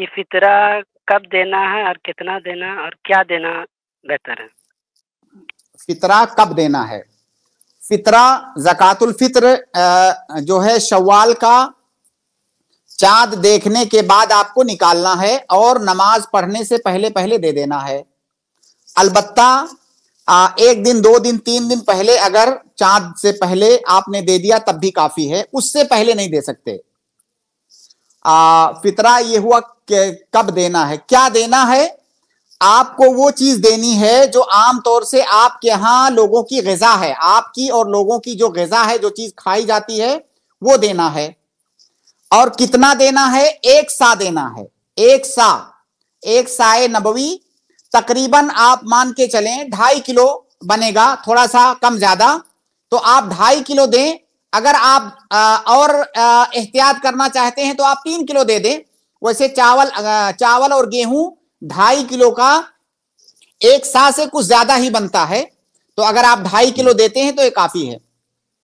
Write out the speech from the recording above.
कि फितरा कब देना है और कितना देना और क्या देना बेहतर है फितरा कब देना है फितरा जक़ातुल फितर जो है शवाल का चांद देखने के बाद आपको निकालना है और नमाज पढ़ने से पहले पहले दे देना है अलबत्ता एक दिन दो दिन तीन दिन पहले अगर चांद से पहले आपने दे दिया तब भी काफी है उससे पहले नहीं दे सकते आ, फितरा ये हुआ कब देना है क्या देना है आपको वो चीज देनी है जो आमतौर से आपके यहाँ लोगों की गजा है आपकी और लोगों की जो गजा है जो चीज खाई जाती है वो देना है और कितना देना है एक सा देना है एक सा एक साए नबवी तकरीबन आप मान के चलें ढाई किलो बनेगा थोड़ा सा कम ज्यादा तो आप ढाई किलो दें अगर आप आ, और एहतियात करना चाहते हैं तो आप तीन किलो दे दें वैसे चावल चावल और गेहूं ढाई किलो का एक साथ से कुछ ज्यादा ही बनता है तो अगर आप ढाई किलो देते हैं तो ये काफी है